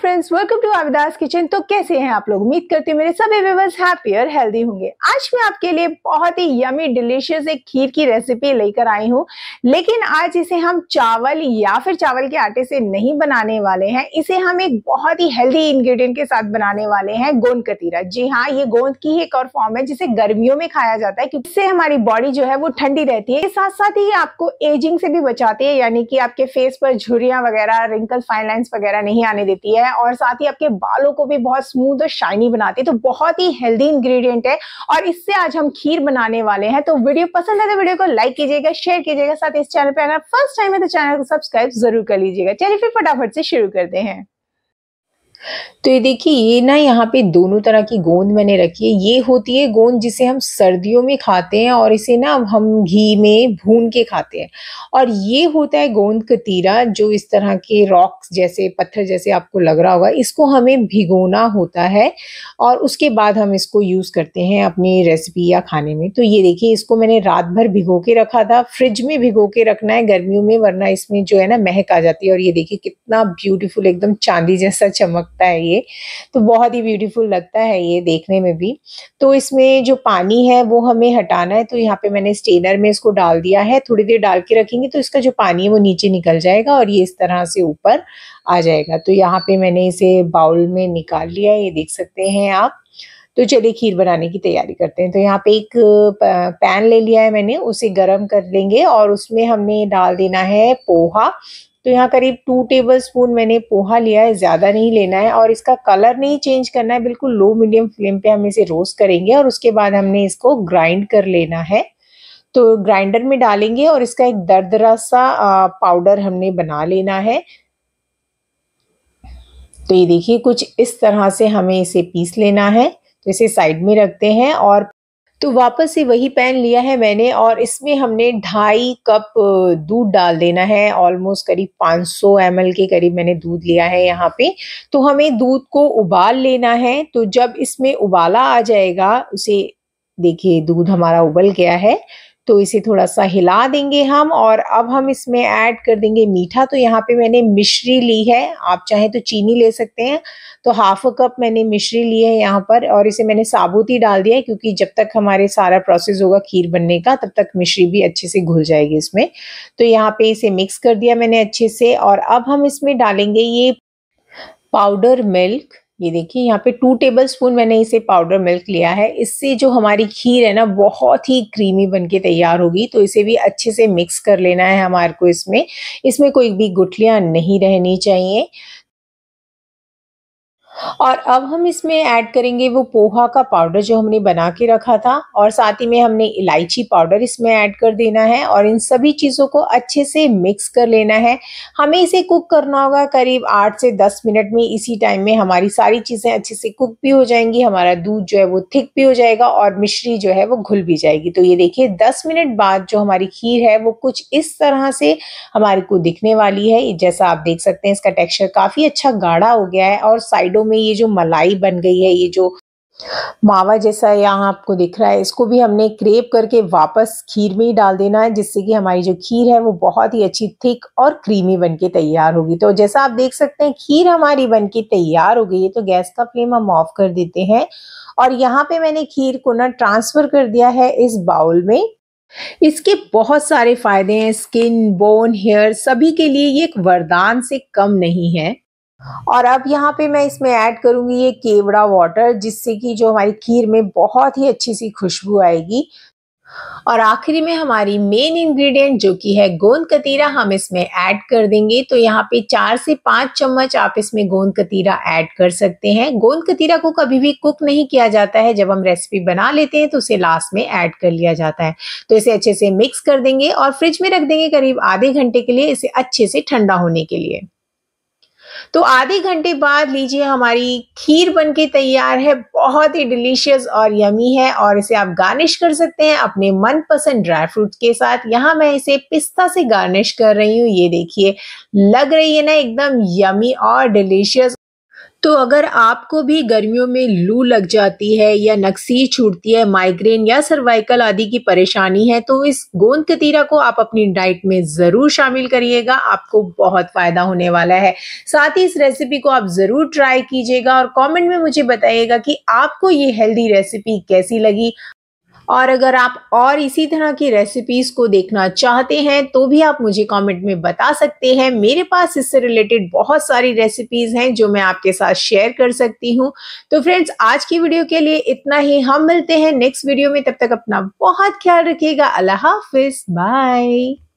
friends welcome to आविदास kitchen तो कैसे हैं आप लोग उम्मीद करते हैं मेरे सभी व्यूवर्स हैप्पी और हेल्दी होंगे आज मैं आपके लिए बहुत ही यमी डिलीशियस एक खीर की रेसिपी लेकर आई हूँ लेकिन आज इसे हम चावल या फिर चावल के आटे से नहीं बनाने वाले हैं इसे हम एक बहुत ही हेल्दी इंग्रेडिएंट के साथ बनाने वाले हैं गोंद कतीरा जी हाँ ये गोंद की एक और फॉर्म है जिसे गर्मियों में खाया जाता है इससे हमारी बॉडी जो है वो ठंडी रहती है साथ साथ ही आपको एजिंग से भी बचाती है यानी कि आपके फेस पर झुरियां वगैरह रिंकल फाइन लाइन्स वगैरह नहीं आने देती है हैं और साथ ही आपके बालों को भी बहुत स्मूथ और शाइनी बनाती है तो बहुत ही हेल्दी इंग्रेडिएंट है और इससे आज हम खीर बनाने वाले हैं तो वीडियो पसंद है तो वीडियो को लाइक कीजिएगा शेयर कीजिएगा साथ इस चैनल पर अगर फर्स्ट टाइम है तो चैनल को सब्सक्राइब जरूर कर लीजिएगा चलिए फिर फटाफट से शुरू करते हैं तो ये देखिए ये ना यहाँ पे दोनों तरह की गोंद मैंने रखी है ये होती है गोंद जिसे हम सर्दियों में खाते हैं और इसे ना हम घी में भून के खाते हैं और ये होता है गोंद कतीरा जो इस तरह के रॉक्स जैसे पत्थर जैसे आपको लग रहा होगा इसको हमें भिगोना होता है और उसके बाद हम इसको यूज़ करते हैं अपनी रेसिपी या खाने में तो ये देखिए इसको मैंने रात भर भिगो के रखा था फ्रिज में भिगो के रखना है गर्मियों में वरना इसमें जो है ना महक आ जाती है और ये देखिए कितना ब्यूटीफुल एकदम चांदी जैसा चमक लगता है ये तो बहुत ही ब्यूटीफुल लगता है ये देखने में भी तो इसमें जो पानी है वो हमें हटाना है तो यहाँ पे मैंने स्टेनर में इसको डाल दिया है थोड़ी देर डाल के रखेंगे तो इसका जो पानी है वो नीचे निकल जाएगा और ये इस तरह से ऊपर आ जाएगा तो यहाँ पे मैंने इसे बाउल में निकाल लिया है ये देख सकते हैं आप तो चलिए खीर बनाने की तैयारी करते हैं तो यहाँ पे एक पैन ले लिया है मैंने उसे गरम कर लेंगे और उसमें हमने डाल देना है पोहा तो यहाँ करीब टू टेबल स्पून मैंने पोहा लिया है ज़्यादा नहीं लेना है और इसका कलर नहीं चेंज करना है बिल्कुल लो मीडियम फ्लेम पे हम इसे रोस्ट करेंगे और उसके बाद हमने इसको ग्राइंड कर लेना है तो ग्राइंडर में डालेंगे और इसका एक दरदरा सा पाउडर हमने बना लेना है तो ये देखिए कुछ इस तरह से हमें इसे पीस लेना है तो इसे साइड में रखते हैं और तो वापस से वही पैन लिया है मैंने और इसमें हमने ढाई कप दूध डाल देना है ऑलमोस्ट करीब 500 सौ के करीब मैंने दूध लिया है यहाँ पे तो हमें दूध को उबाल लेना है तो जब इसमें उबाला आ जाएगा उसे देखिए दूध हमारा उबल गया है तो इसे थोड़ा सा हिला देंगे हम और अब हम इसमें ऐड कर देंगे मीठा तो यहाँ पे मैंने मिश्री ली है आप चाहें तो चीनी ले सकते हैं तो हाफ अ कप मैंने मिश्री ली है यहाँ पर और इसे मैंने साबुत ही डाल दिया है क्योंकि जब तक हमारे सारा प्रोसेस होगा खीर बनने का तब तक मिश्री भी अच्छे से घुल जाएगी इसमें तो यहाँ पे इसे मिक्स कर दिया मैंने अच्छे से और अब हम इसमें डालेंगे ये पाउडर मिल्क ये देखिए यहाँ पे टू टेबल स्पून मैंने इसे पाउडर मिल्क लिया है इससे जो हमारी खीर है ना बहुत ही क्रीमी बनके तैयार होगी तो इसे भी अच्छे से मिक्स कर लेना है हमारे को इसमें इसमें कोई भी गुठलियाँ नहीं रहनी चाहिए और अब हम इसमें ऐड करेंगे वो पोहा का पाउडर जो हमने बना के रखा था और साथ ही में हमने इलायची पाउडर इसमें ऐड कर देना है और इन सभी चीज़ों को अच्छे से मिक्स कर लेना है हमें इसे कुक करना होगा करीब आठ से दस मिनट में इसी टाइम में हमारी सारी चीज़ें अच्छे से कुक भी हो जाएंगी हमारा दूध जो है वो थिक भी हो जाएगा और मिश्री जो है वो घुल भी जाएगी तो ये देखिए दस मिनट बाद जो हमारी खीर है वो कुछ इस तरह से हमारे को दिखने वाली है जैसा आप देख सकते हैं इसका टेक्स्चर काफ़ी अच्छा गाढ़ा हो गया है और साइडों में ये जो मलाई बन गई है ये जो मावा जैसा यहाँ आपको दिख रहा है इसको भी हमने क्रेप करके वापस खीर में ही डाल देना है जिससे कि हमारी जो खीर है वो बहुत ही अच्छी थिक और क्रीमी बनके तैयार होगी तो जैसा आप देख सकते हैं खीर हमारी बनके तैयार हो गई है तो गैस का फ्लेम हम ऑफ कर देते हैं और यहाँ पे मैंने खीर को ना ट्रांसफर कर दिया है इस बाउल में इसके बहुत सारे फायदे हैं स्किन बोन हेयर सभी के लिए ये एक वरदान से कम नहीं है और अब यहाँ पे मैं इसमें ऐड करूँगी ये केवड़ा वाटर जिससे कि जो हमारी खीर में बहुत ही अच्छी सी खुशबू आएगी और आखिरी में हमारी मेन इंग्रेडिएंट जो कि है गोंद कतीरा हम इसमें ऐड कर देंगे तो यहाँ पे चार से पाँच चम्मच आप इसमें गोंद कतीरा ऐड कर सकते हैं गोंद कतीरा को कभी भी कुक नहीं किया जाता है जब हम रेसिपी बना लेते हैं तो उसे लास्ट में ऐड कर लिया जाता है तो इसे अच्छे से मिक्स कर देंगे और फ्रिज में रख देंगे करीब आधे घंटे के लिए इसे अच्छे से ठंडा होने के लिए तो आधे घंटे बाद लीजिए हमारी खीर बन के तैयार है बहुत ही डिलीशियस और यमी है और इसे आप गार्निश कर सकते हैं अपने मनपसंद ड्राई फ्रूट के साथ यहाँ मैं इसे पिस्ता से गार्निश कर रही हूँ ये देखिए लग रही है ना एकदम यमी और डिलीशियस तो अगर आपको भी गर्मियों में लू लग जाती है या नक्सी छूटती है माइग्रेन या सर्वाइकल आदि की परेशानी है तो इस गोंद कतीरा को आप अपनी डाइट में ज़रूर शामिल करिएगा आपको बहुत फ़ायदा होने वाला है साथ ही इस रेसिपी को आप ज़रूर ट्राई कीजिएगा और कमेंट में मुझे बताइएगा कि आपको ये हेल्दी रेसिपी कैसी लगी और अगर आप और इसी तरह की रेसिपीज़ को देखना चाहते हैं तो भी आप मुझे कमेंट में बता सकते हैं मेरे पास इससे रिलेटेड बहुत सारी रेसिपीज़ हैं जो मैं आपके साथ शेयर कर सकती हूँ तो फ्रेंड्स आज की वीडियो के लिए इतना ही हम मिलते हैं नेक्स्ट वीडियो में तब तक अपना बहुत ख्याल रखिएगा अल्लाह हाफिज़ बाय